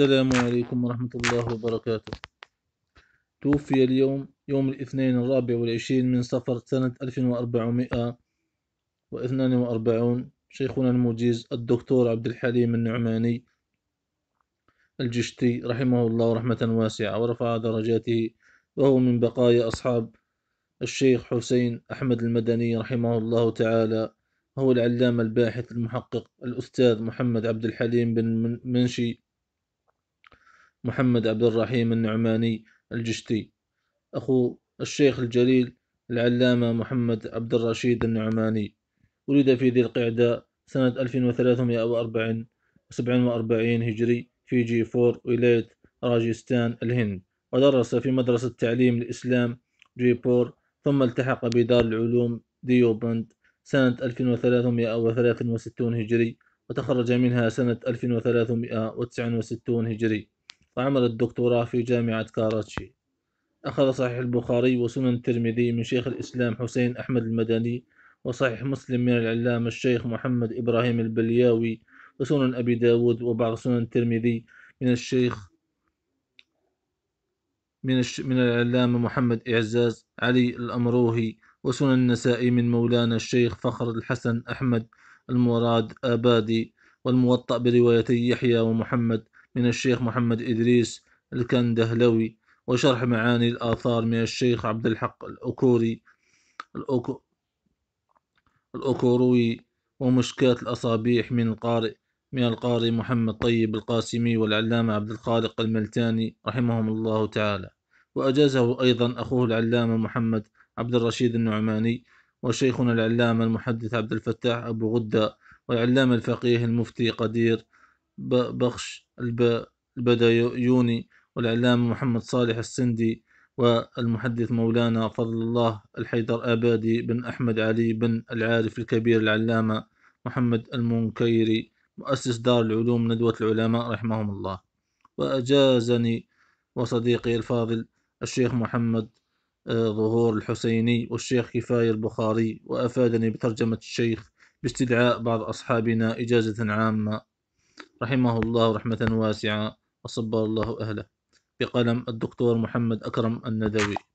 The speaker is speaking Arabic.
السلام عليكم ورحمة الله وبركاته توفي اليوم يوم الاثنين الرابع والعشرين من صفر سنة ألف وأربعمائة واثنان وأربعون شيخنا المجيز الدكتور عبد الحليم النعماني الجشتي رحمه الله رحمة واسعة ورفع درجاته وهو من بقايا أصحاب الشيخ حسين أحمد المدني رحمه الله تعالى هو العلامة الباحث المحقق الأستاذ محمد عبد الحليم بن منشي محمد عبد الرحيم النعماني الجشتي أخو الشيخ الجليل العلامة محمد عبد الرشيد النعماني ولد في ذي القعدة سنة 1347 هجري في جي فور ولاية راجستان الهند ودرس في مدرسة تعليم الإسلام جيبور ثم التحق بدار العلوم ديوبند سنة 1363 هجري وتخرج منها سنة 1369 هجري وعمل الدكتوراه في جامعة كاراتشي أخذ صحيح البخاري وسنن الترمذي من شيخ الإسلام حسين أحمد المدني وصحيح مسلم من العلامة الشيخ محمد إبراهيم البلياوي وسنن أبي داود وبعض سنن الترمذي من الشيخ من الش... من العلامة محمد إعزاز علي الأمروهي وسنن النسائي من مولانا الشيخ فخر الحسن أحمد المراد آبادي والموطأ بروايتي يحيى ومحمد من الشيخ محمد إدريس الكندهلوي وشرح معاني الآثار من الشيخ عبد الحق الأكوري الأكو الأكوروي ومشكاة الأصابيح من القارئ من القارئ محمد طيب القاسمي والعلامة عبد الخالق الملتاني رحمهم الله تعالى وأجازه أيضا أخوه العلامة محمد عبد الرشيد النعماني وشيخنا العلامة المحدث عبد الفتاح أبو غدة والعلامة الفقيه المفتي قدير بخش البدايوني والإعلام محمد صالح السندي والمحدث مولانا فضل الله الحيدر آبادي بن أحمد علي بن العارف الكبير العلامة محمد المنكيري مؤسس دار العلوم ندوة العلماء رحمهم الله وأجازني وصديقي الفاضل الشيخ محمد آه، ظهور الحسيني والشيخ كفاية البخاري وأفادني بترجمة الشيخ باستدعاء بعض أصحابنا إجازة عامة رحمه الله رحمة واسعة وصبر الله أهله بقلم الدكتور محمد أكرم الندوي